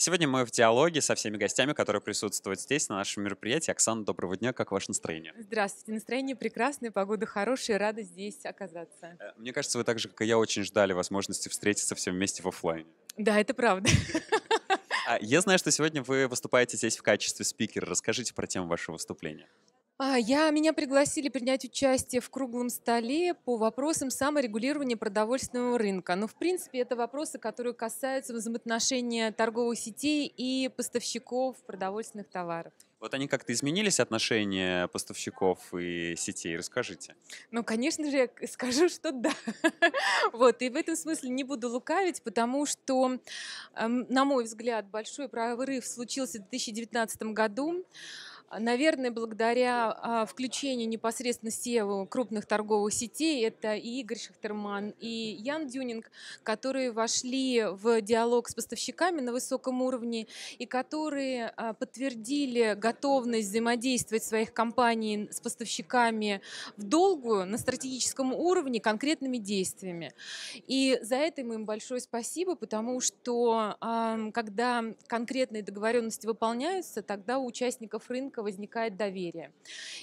Сегодня мы в диалоге со всеми гостями, которые присутствуют здесь, на нашем мероприятии. Оксана, доброго дня, как ваше настроение? Здравствуйте, настроение прекрасное, погода хорошая, рада здесь оказаться. Э, мне кажется, вы так же, как и я, очень ждали возможности встретиться все вместе в офлайне. Да, это правда. А я знаю, что сегодня вы выступаете здесь в качестве спикера. Расскажите про тему вашего выступления. А, я, меня пригласили принять участие в круглом столе по вопросам саморегулирования продовольственного рынка. Но, ну, в принципе, это вопросы, которые касаются взаимоотношения торговых сетей и поставщиков продовольственных товаров. Вот они как-то изменились отношения поставщиков и сетей? Расскажите. Ну, конечно же, я скажу, что да. вот, и в этом смысле не буду лукавить, потому что, эм, на мой взгляд, большой прорыв случился в 2019 году. Наверное, благодаря а, включению непосредственно SEO крупных торговых сетей, это и Игорь Шахтерман, и Ян Дюнинг, которые вошли в диалог с поставщиками на высоком уровне и которые а, подтвердили готовность взаимодействовать своих компаний с поставщиками в долгую на стратегическом уровне конкретными действиями. И за это мы им большое спасибо, потому что когда конкретные договоренности выполняются, тогда у участников рынка человека возникает доверие.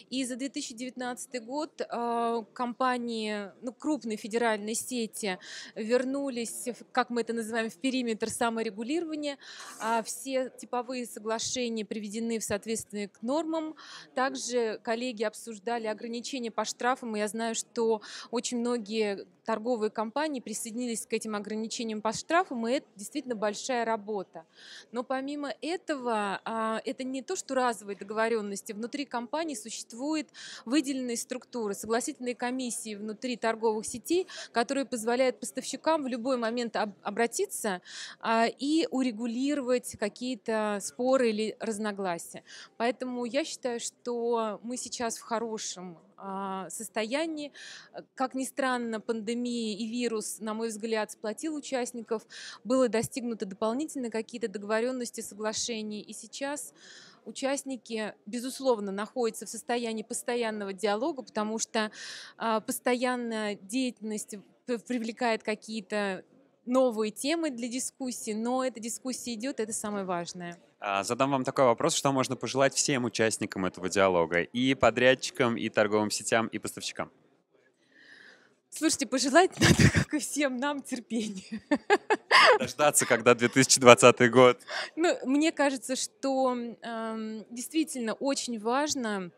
И за 2019 год э, компании, ну, крупные федеральные сети вернулись, как мы это называем, в периметр саморегулирования. А все типовые соглашения приведены в соответствие к нормам. Также коллеги обсуждали ограничения по штрафам. Я знаю, что очень многие торговые компании присоединились к этим ограничениям по штрафам, и это действительно большая работа. Но помимо этого, а, это не то, что разовые договоренности. Внутри компании существуют выделенные структуры, согласительные комиссии внутри торговых сетей, которые позволяют поставщикам в любой момент обратиться а, и урегулировать какие-то споры или разногласия. Поэтому я считаю, что мы сейчас в хорошем а, состоянии. Как ни странно, пандемия и вирус, на мой взгляд, сплотил участников. Было достигнуто дополнительно какие-то договоренности, соглашения. И сейчас участники, безусловно, находятся в состоянии постоянного диалога, потому что а, постоянная деятельность э, привлекает какие-то новые темы для дискуссии, но эта дискуссия идет, это самое важное. А, задам вам такой вопрос, что можно пожелать всем участникам этого диалога, и подрядчикам, и торговым сетям, и поставщикам? Слушайте, пожелать надо, как и всем нам, терпения. Дождаться, когда 2020 год. Ну, мне кажется, что э, действительно очень важно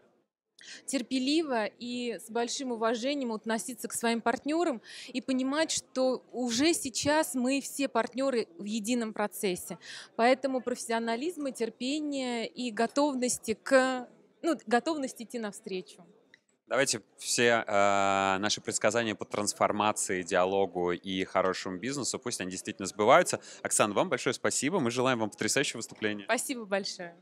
терпеливо и с большим уважением относиться к своим партнерам и понимать, что уже сейчас мы все партнеры в едином процессе. Поэтому профессионализма, терпение и готовности к ну, готовность идти навстречу. Давайте все э, наши предсказания по трансформации, диалогу и хорошему бизнесу, пусть они действительно сбываются. Оксана, вам большое спасибо. Мы желаем вам потрясающего выступления. Спасибо большое.